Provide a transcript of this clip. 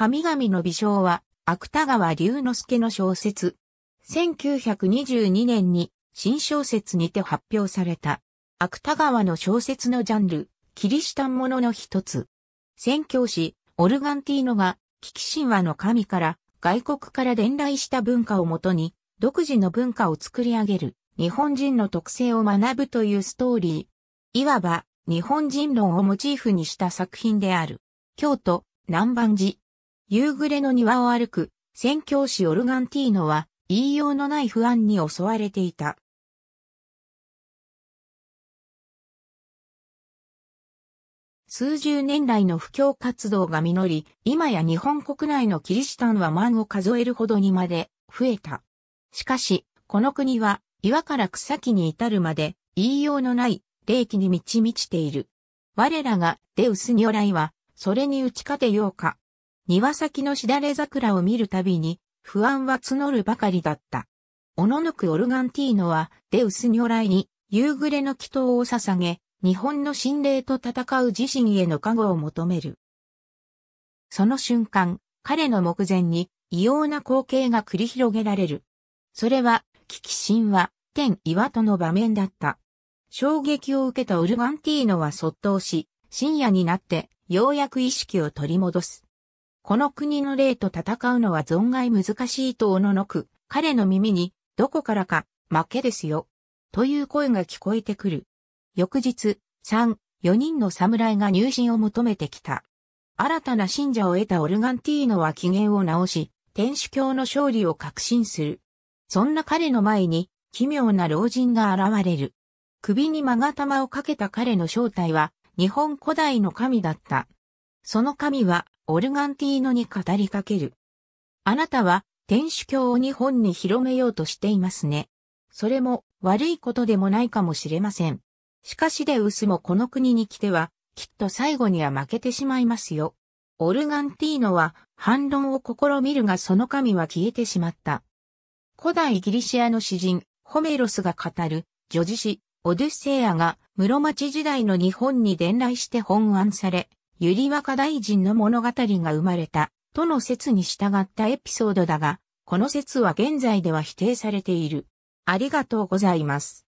神々の微笑は、芥川龍之介の小説。1922年に新小説にて発表された。芥川の小説のジャンル、キリシタンものの一つ。宣教師、オルガンティーノが、危機神話の神から外国から伝来した文化をもとに、独自の文化を作り上げる、日本人の特性を学ぶというストーリー。いわば、日本人論をモチーフにした作品である。京都、南蛮寺、夕暮れの庭を歩く、宣教師オルガンティーノは、言いようのない不安に襲われていた。数十年来の布教活動が実り、今や日本国内のキリシタンは万を数えるほどにまで増えた。しかし、この国は岩から草木に至るまで言いようのない霊気に満ち満ちている。我らがデウス如来はそれに打ち勝てようか。庭先のしだれ桜を見るたびに、不安は募るばかりだった。おののくオルガンティーノは、デウス如来に、夕暮れの祈祷を捧げ、日本の神霊と戦う自身への加護を求める。その瞬間、彼の目前に異様な光景が繰り広げられる。それは、危機神話、天岩との場面だった。衝撃を受けたオルガンティーノは卒倒し、深夜になって、ようやく意識を取り戻す。この国の霊と戦うのは存外難しいとおののく、彼の耳に、どこからか、負けですよ。という声が聞こえてくる。翌日、3、4人の侍が入信を求めてきた。新たな信者を得たオルガンティーノは機嫌を直し、天主教の勝利を確信する。そんな彼の前に、奇妙な老人が現れる。首に勾玉をかけた彼の正体は、日本古代の神だった。その神は、オルガンティーノに語りかける。あなたは天主教を日本に広めようとしていますね。それも悪いことでもないかもしれません。しかしデウスもこの国に来ては、きっと最後には負けてしまいますよ。オルガンティーノは反論を試みるがその神は消えてしまった。古代ギリシアの詩人、ホメロスが語る、女子詩、オデュッセイアが室町時代の日本に伝来して本案され、ゆり若大臣の物語が生まれた、との説に従ったエピソードだが、この説は現在では否定されている。ありがとうございます。